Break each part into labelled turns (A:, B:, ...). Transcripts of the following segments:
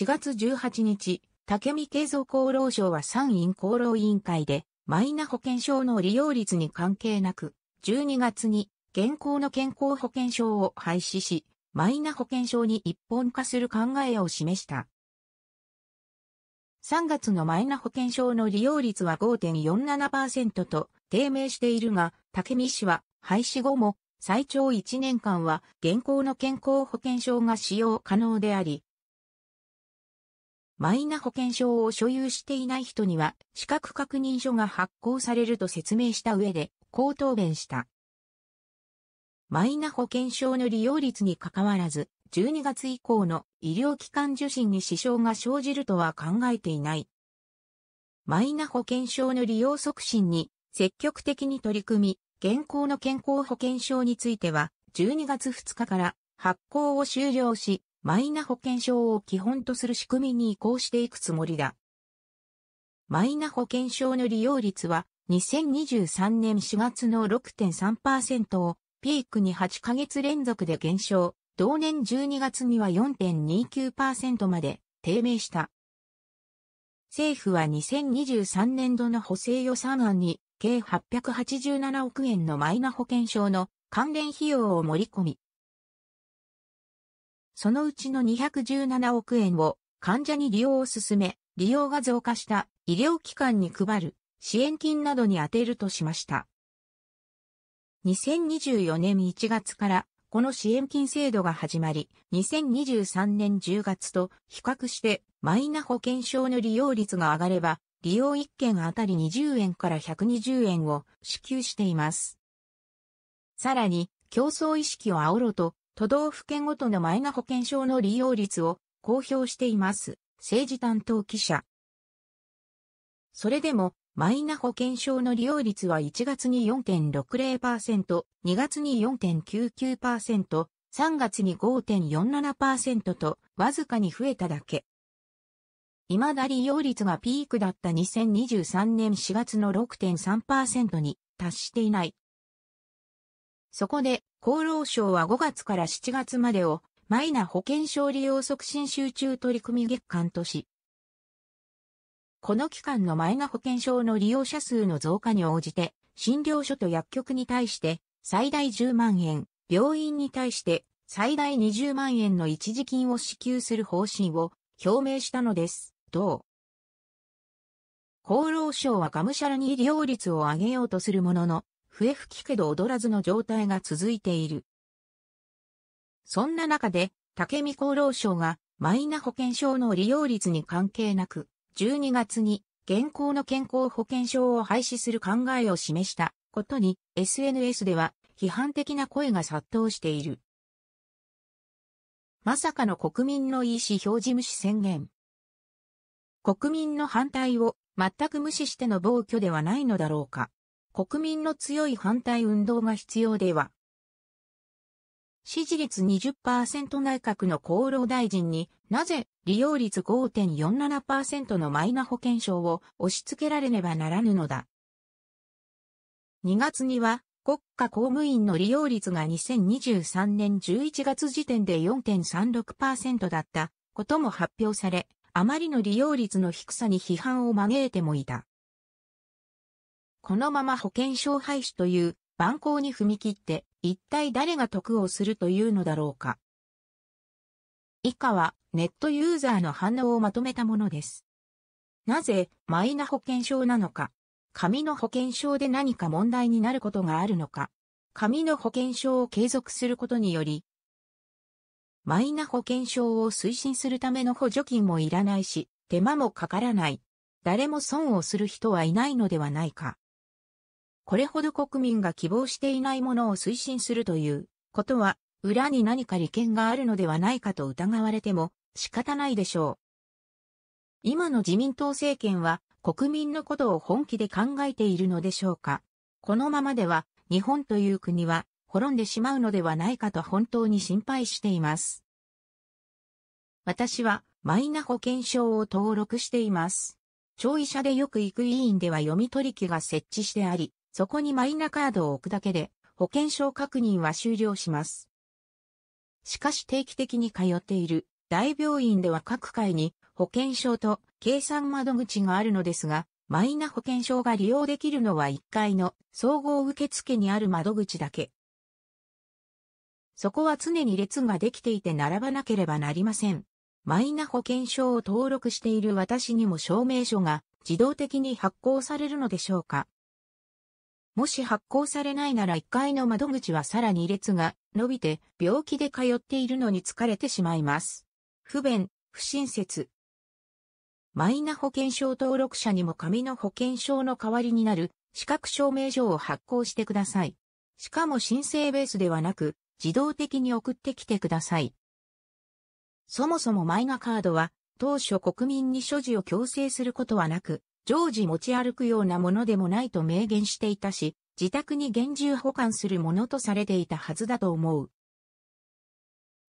A: 4月18日、竹見敬三厚労省は参院厚労委員会で、マイナ保険証の利用率に関係なく、12月に現行の健康保険証を廃止し、マイナ保険証に一本化する考えを示した。3月のマイナ保険証の利用率は5.47%と低迷しているが、竹見氏は廃止後も最長1年間は現行の健康保険証が使用可能であり、マイナ保険証を所有していない人には、資格確認書が発行されると説明した上で、こう答弁した。マイナ保険証の利用率にかかわらず、12月以降の医療機関受診に支障が生じるとは考えていない。マイナ保険証の利用促進に積極的に取り組み、現行の健康保険証については、12月2日から発行を終了し、マイナ保険証を基本とする仕組みに移行していくつもりだ。マイナ保険証の利用率は2023年4月の6.3%をピークに8ヶ月連続で減少、同年12月には4.29%まで低迷した。政府は2023年度の補正予算案に計887億円のマイナ保険証の関連費用を盛り込み、そのうちの217億円を患者に利用を進め、利用が増加した医療機関に配る支援金などに充てるとしました。2024年1月からこの支援金制度が始まり、2023年10月と比較してマイナ保険証の利用率が上がれば、利用1件あたり20円から120円を支給しています。さらに、競争意識を煽ろうと、都道府県ごとのマイナ保険証の利用率を公表しています。政治担当記者。それでも、マイナ保険証の利用率は1月に4.60%、2月に4.99%、3月に5.47%と、わずかに増えただけ。未だ利用率がピークだった2023年4月の6.3%に達していない。そこで、厚労省は5月から7月までをマイナ保険証利用促進集中取り組み月間とし、この期間のマイナ保険証の利用者数の増加に応じて、診療所と薬局に対して最大10万円、病院に対して最大20万円の一時金を支給する方針を表明したのです。どう厚労省はがむしゃらに利用率を上げようとするものの、笛吹きけど踊らずの状態が続いている。そんな中で、竹見厚労省がマイナ保険証の利用率に関係なく、12月に現行の健康保険証を廃止する考えを示したことに SNS では批判的な声が殺到している。まさかの国民の意思表示無視宣言。国民の反対を全く無視しての暴挙ではないのだろうか。国民の強い反対運動が必要では、支持率20%内閣の厚労大臣になぜ利用率5.47%のマイナ保険証を押し付けられねばならぬのだ。2月には国家公務員の利用率が2023年11月時点で4.36%だったことも発表され、あまりの利用率の低さに批判を招いてもいた。このまま保険証廃止という蛮行に踏み切って、一体誰が得をするというのだろうか。以下はネットユーザーの反応をまとめたものです。なぜマイナ保険証なのか、紙の保険証で何か問題になることがあるのか、紙の保険証を継続することにより、マイナ保険証を推進するための補助金もいらないし、手間もかからない。誰も損をする人はいないのではないか。これほど国民が希望していないものを推進するということは、裏に何か利権があるのではないかと疑われても仕方ないでしょう。今の自民党政権は国民のことを本気で考えているのでしょうか。このままでは日本という国は滅んでしまうのではないかと本当に心配しています。私はマイナ保険証を登録しています。調医者でよく行く委員では読み取り機が設置してあり、そこにマイナカードを置くだけで、保険証確認は終了します。しかし定期的に通っている大病院では各階に保険証と計算窓口があるのですが、マイナ保険証が利用できるのは1階の総合受付にある窓口だけ。そこは常に列ができていて並ばなければなりません。マイナ保険証を登録している私にも証明書が自動的に発行されるのでしょうかもし発行されないなら1階の窓口はさらに列が伸びて病気で通っているのに疲れてしまいます。不便、不親切。マイナ保険証登録者にも紙の保険証の代わりになる資格証明書を発行してください。しかも申請ベースではなく自動的に送ってきてください。そもそもマイナカードは当初国民に所持を強制することはなく、常時持ち歩くようなものでもないと明言していたし、自宅に厳重保管するものとされていたはずだと思う。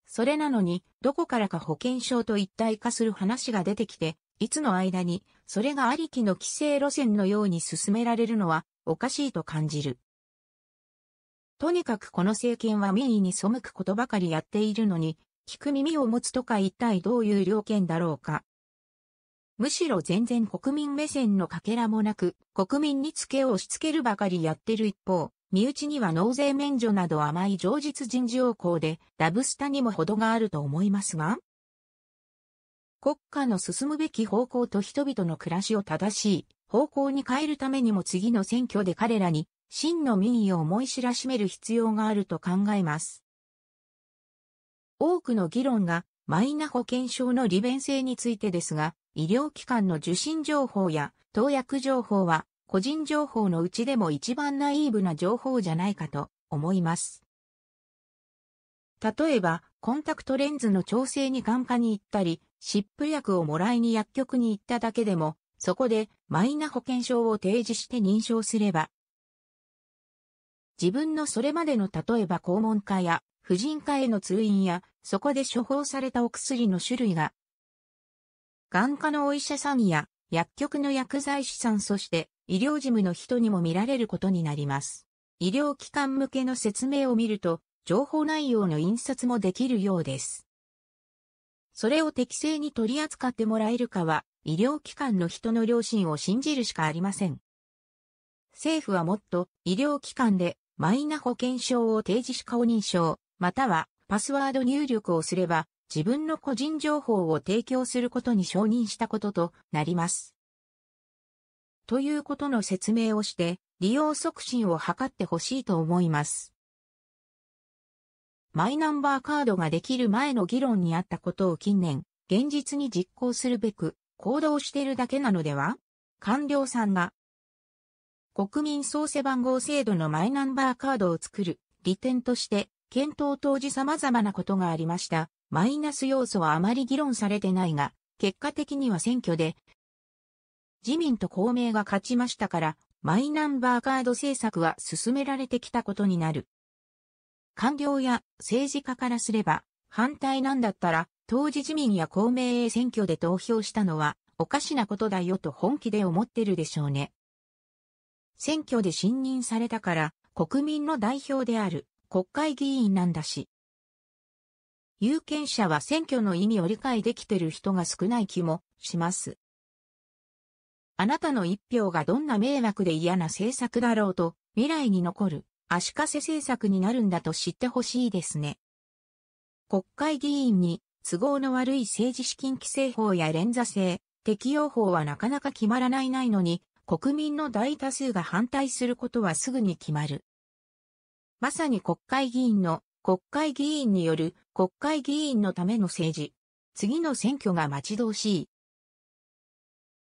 A: それなのに、どこからか保険証と一体化する話が出てきて、いつの間に、それがありきの規制路線のように進められるのは、おかしいと感じる。とにかくこの政権は民意に背くことばかりやっているのに、聞く耳を持つとか一体どういう了見だろうか。むしろ全然国民目線のかけらもなく、国民にツケを押し付けるばかりやってる一方、身内には納税免除など甘い上実人事要項で、ラブスタにも程があると思いますが、国家の進むべき方向と人々の暮らしを正しい方向に変えるためにも次の選挙で彼らに真の民意を思い知らしめる必要があると考えます。多くの議論がマイナ保険証の利便性についてですが、医療機関の受診情報や投薬情報は個人情報のうちでも一番ナイーブな情報じゃないかと思います。例えば、コンタクトレンズの調整に眼科に行ったり、湿布薬をもらいに薬局に行っただけでも、そこでマイナ保険証を提示して認証すれば、自分のそれまでの例えば肛門科や婦人科への通院や、そこで処方されたお薬の種類が眼科のお医者さんや薬局の薬剤師さんそして医療事務の人にも見られることになります。医療機関向けの説明を見ると、情報内容の印刷もできるようです。それを適正に取り扱ってもらえるかは、医療機関の人の良心を信じるしかありません。政府はもっと医療機関でマイナ保険証を提示し顔認証、またはパスワード入力をすれば自分の個人情報を提供することに承認したこととなります。ということの説明をして、利用促進を図ってほしいと思います。マイナンバーカードができる前の議論にあったことを近年、現実に実行するべく、行動しているだけなのでは官僚さんが、国民創生番号制度のマイナンバーカードを作る利点として、検討当時様々なことがありました。マイナス要素はあまり議論されてないが、結果的には選挙で、自民と公明が勝ちましたから、マイナンバーカード政策は進められてきたことになる。官僚や政治家からすれば、反対なんだったら、当時自民や公明へ選挙で投票したのは、おかしなことだよと本気で思ってるでしょうね。選挙で信任されたから、国民の代表である国会議員なんだし、有権者は選挙の意味を理解できてる人が少ない気もします。あなたの一票がどんな迷惑で嫌な政策だろうと、未来に残る足かせ政策になるんだと知ってほしいですね。国会議員に都合の悪い政治資金規正法や連座制、適用法はなかなか決まらないないのに、国民の大多数が反対することはすぐに決まる。まさに国会議員の国会議員による国会議員のための政治。次の選挙が待ち遠しい。